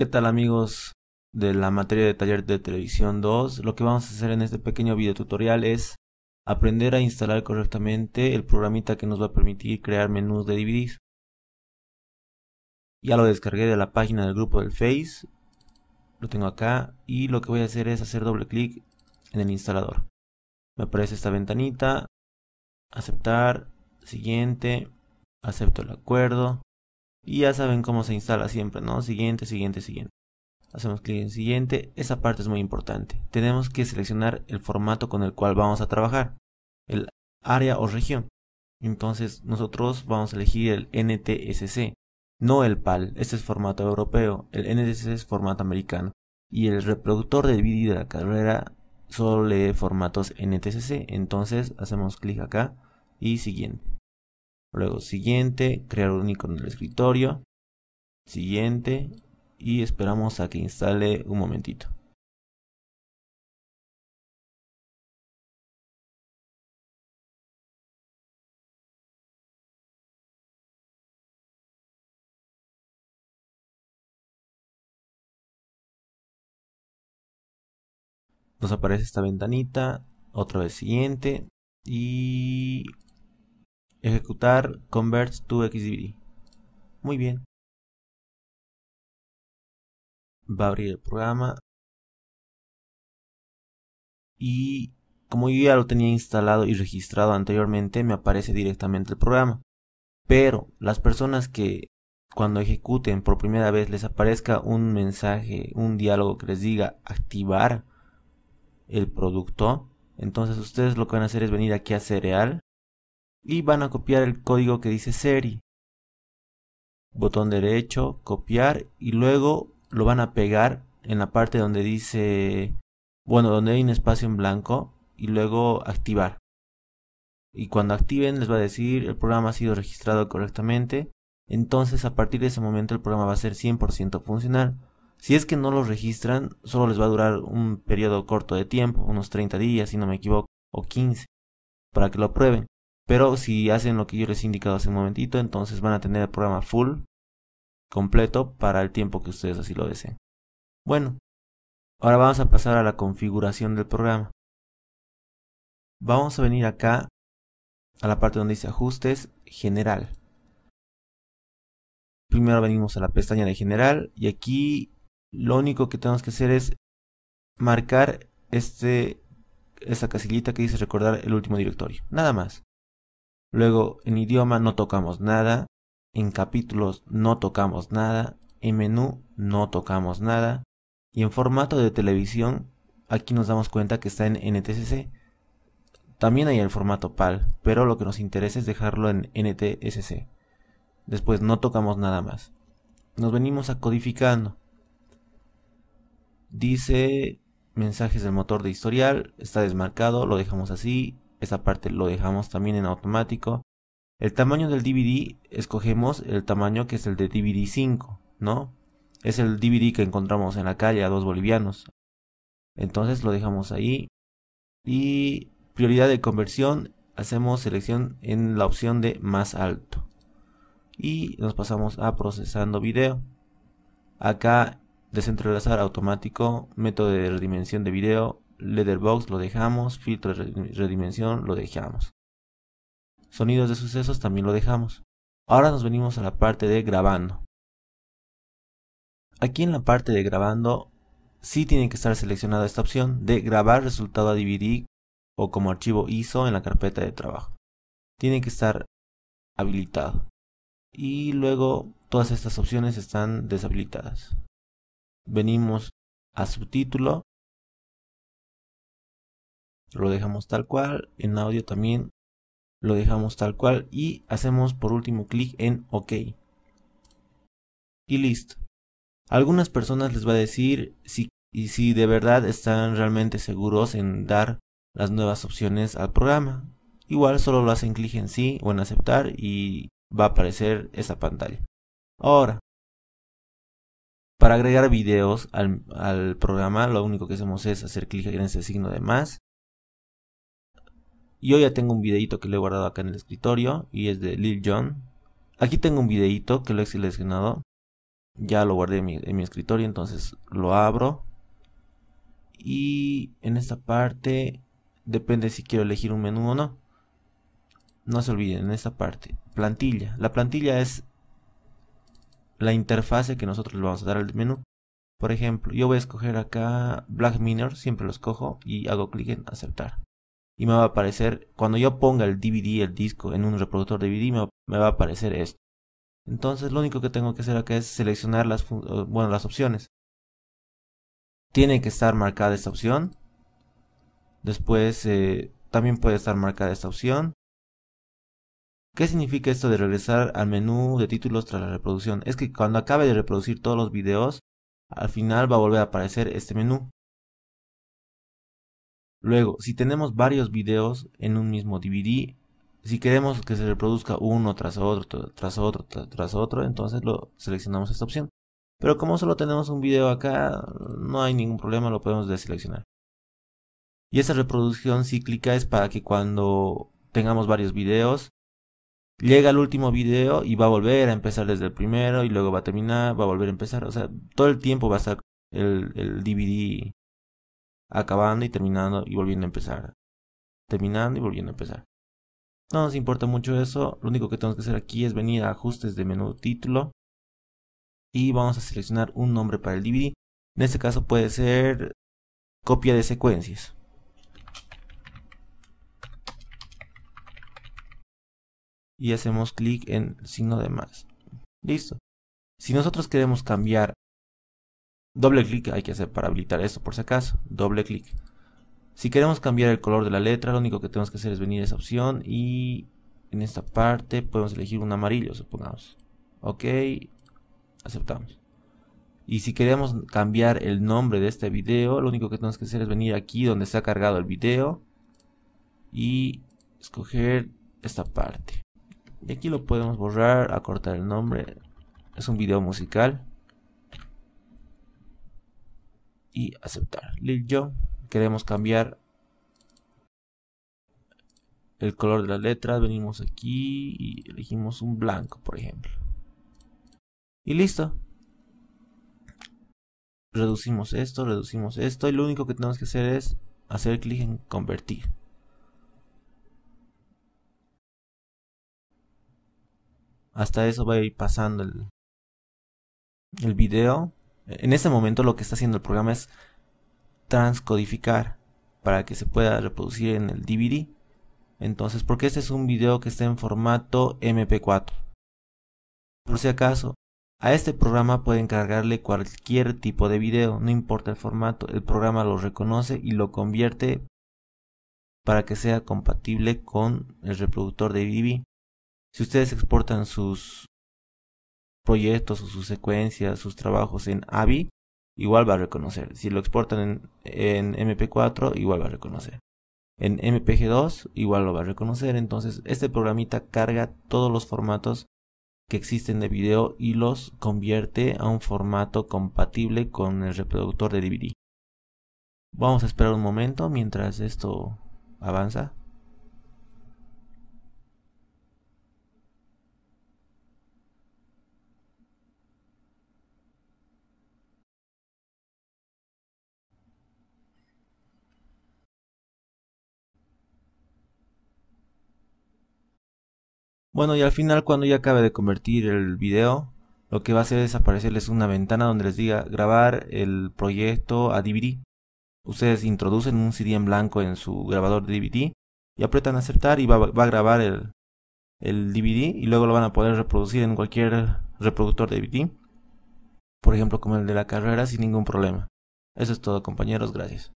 ¿Qué tal amigos de la materia de taller de televisión 2? Lo que vamos a hacer en este pequeño video tutorial es aprender a instalar correctamente el programita que nos va a permitir crear menús de DVDs. Ya lo descargué de la página del grupo del Face, lo tengo acá y lo que voy a hacer es hacer doble clic en el instalador. Me aparece esta ventanita, aceptar, siguiente, acepto el acuerdo, y ya saben cómo se instala siempre, ¿no? Siguiente, siguiente, siguiente. Hacemos clic en siguiente. Esa parte es muy importante. Tenemos que seleccionar el formato con el cual vamos a trabajar. El área o región. Entonces nosotros vamos a elegir el NTSC, no el PAL. Este es formato europeo, el NTSC es formato americano. Y el reproductor de vídeo de la carrera solo lee formatos NTSC. Entonces hacemos clic acá y siguiente. Luego, siguiente, crear un icono del escritorio. Siguiente. Y esperamos a que instale un momentito. Nos aparece esta ventanita, otra vez siguiente y Ejecutar convert to xdd. Muy bien. Va a abrir el programa. Y como yo ya lo tenía instalado y registrado anteriormente, me aparece directamente el programa. Pero las personas que cuando ejecuten por primera vez les aparezca un mensaje, un diálogo que les diga activar el producto, entonces ustedes lo que van a hacer es venir aquí a cereal y van a copiar el código que dice Seri. Botón derecho, copiar y luego lo van a pegar en la parte donde dice, bueno, donde hay un espacio en blanco y luego activar. Y cuando activen les va a decir el programa ha sido registrado correctamente. Entonces a partir de ese momento el programa va a ser 100% funcional. Si es que no lo registran, solo les va a durar un periodo corto de tiempo, unos 30 días si no me equivoco, o 15, para que lo prueben. Pero si hacen lo que yo les he indicado hace un momentito, entonces van a tener el programa full, completo, para el tiempo que ustedes así lo deseen. Bueno, ahora vamos a pasar a la configuración del programa. Vamos a venir acá a la parte donde dice ajustes general. Primero venimos a la pestaña de general y aquí lo único que tenemos que hacer es marcar este, esta casillita que dice recordar el último directorio. Nada más. Luego en idioma no tocamos nada, en capítulos no tocamos nada, en menú no tocamos nada y en formato de televisión aquí nos damos cuenta que está en NTSC. También hay el formato PAL, pero lo que nos interesa es dejarlo en NTSC. Después no tocamos nada más. Nos venimos a codificando. Dice mensajes del motor de historial, está desmarcado, lo dejamos así esa parte lo dejamos también en automático. El tamaño del DVD, escogemos el tamaño que es el de DVD 5, ¿no? Es el DVD que encontramos en la calle a dos bolivianos. Entonces lo dejamos ahí. Y prioridad de conversión, hacemos selección en la opción de más alto. Y nos pasamos a procesando video. Acá desentrelazar automático, método de redimensión de video, Letterbox lo dejamos, filtro de redimensión lo dejamos. Sonidos de sucesos también lo dejamos. Ahora nos venimos a la parte de grabando. Aquí en la parte de grabando sí tiene que estar seleccionada esta opción de grabar resultado a DVD o como archivo ISO en la carpeta de trabajo. Tiene que estar habilitado. Y luego todas estas opciones están deshabilitadas. Venimos a subtítulo lo dejamos tal cual, en audio también lo dejamos tal cual y hacemos por último clic en OK. Y listo. algunas personas les va a decir si, y si de verdad están realmente seguros en dar las nuevas opciones al programa. Igual solo lo hacen clic en sí o en aceptar y va a aparecer esa pantalla. Ahora, para agregar videos al, al programa lo único que hacemos es hacer clic en ese signo de más y yo ya tengo un videito que le he guardado acá en el escritorio y es de Lil Jon. Aquí tengo un videito que lo he seleccionado. Ya lo guardé en mi, escritorio, entonces lo abro. Y en esta parte depende si quiero elegir un menú o no. No se olviden, en esta parte, plantilla. La plantilla es la interfase que nosotros le vamos a dar al menú. Por ejemplo, yo voy a escoger acá Black Minor, siempre los cojo y hago clic en aceptar y me va a aparecer, cuando yo ponga el DVD, el disco, en un reproductor DVD, me, va a aparecer esto. Entonces lo único que tengo que hacer acá es seleccionar las, bueno, las opciones. Tiene que estar marcada esta opción. Después eh, también puede estar marcada esta opción. ¿Qué significa esto de regresar al menú de títulos tras la reproducción? Es que cuando acabe de reproducir todos los videos, al final va a volver a aparecer este menú. Luego, si tenemos varios videos en un mismo DVD, si queremos que se reproduzca uno tras otro, tras otro, tras otro, entonces lo seleccionamos esta opción. Pero como solo tenemos un video acá, no hay ningún problema, lo podemos deseleccionar. Y esa reproducción cíclica es para que cuando tengamos varios videos, llega el último video y va a volver a empezar desde el primero y luego va a terminar, va a volver a empezar. O sea, todo el tiempo va a estar el DVD acabando y terminando y volviendo a empezar. Terminando y volviendo a empezar. No nos importa mucho eso, lo único que tenemos que hacer aquí es venir a ajustes de menú título y vamos a seleccionar un nombre para el DVD. En este caso puede ser copia de secuencias. Y hacemos clic en signo de más. Listo. Si nosotros queremos cambiar Doble clic hay que hacer para habilitar esto por si acaso. Doble clic. Si queremos cambiar el color de la letra, lo único que tenemos que hacer es venir a esa opción y en esta parte podemos elegir un amarillo, supongamos. Ok, aceptamos. Y si queremos cambiar el nombre de este video, lo único que tenemos que hacer es venir aquí donde se ha cargado el video y escoger esta parte. Y aquí lo podemos borrar, acortar el nombre. Es un video musical y aceptar. Lil Jon, queremos cambiar el color de las letras. Venimos aquí y elegimos un blanco, por ejemplo. Y listo. Reducimos esto, reducimos esto y lo único que tenemos que hacer es hacer clic en convertir. Hasta eso va a ir pasando el, el video en este momento lo que está haciendo el programa es transcodificar para que se pueda reproducir en el DVD. Entonces, porque este es un video que está en formato MP4. Por si acaso, a este programa pueden cargarle cualquier tipo de video, no importa el formato, el programa lo reconoce y lo convierte para que sea compatible con el reproductor de DVD. Si ustedes exportan sus proyectos o sus secuencias, sus trabajos en AVI, igual va a reconocer. Si lo exportan en, en MP4, igual va a reconocer. En MPG2, igual lo va a reconocer. Entonces, este programita carga todos los formatos que existen de video y los convierte a un formato compatible con el reproductor de DVD. Vamos a esperar un momento mientras esto avanza. Bueno, y al final cuando ya acabe de convertir el video, lo que va a hacer es aparecerles una ventana donde les diga grabar el proyecto a DVD. Ustedes introducen un CD en blanco en su grabador de DVD y apretan aceptar y va, a grabar el, el, DVD y luego lo van a poder reproducir en cualquier reproductor de DVD. Por ejemplo, como el de la carrera sin ningún problema. Eso es todo compañeros, gracias.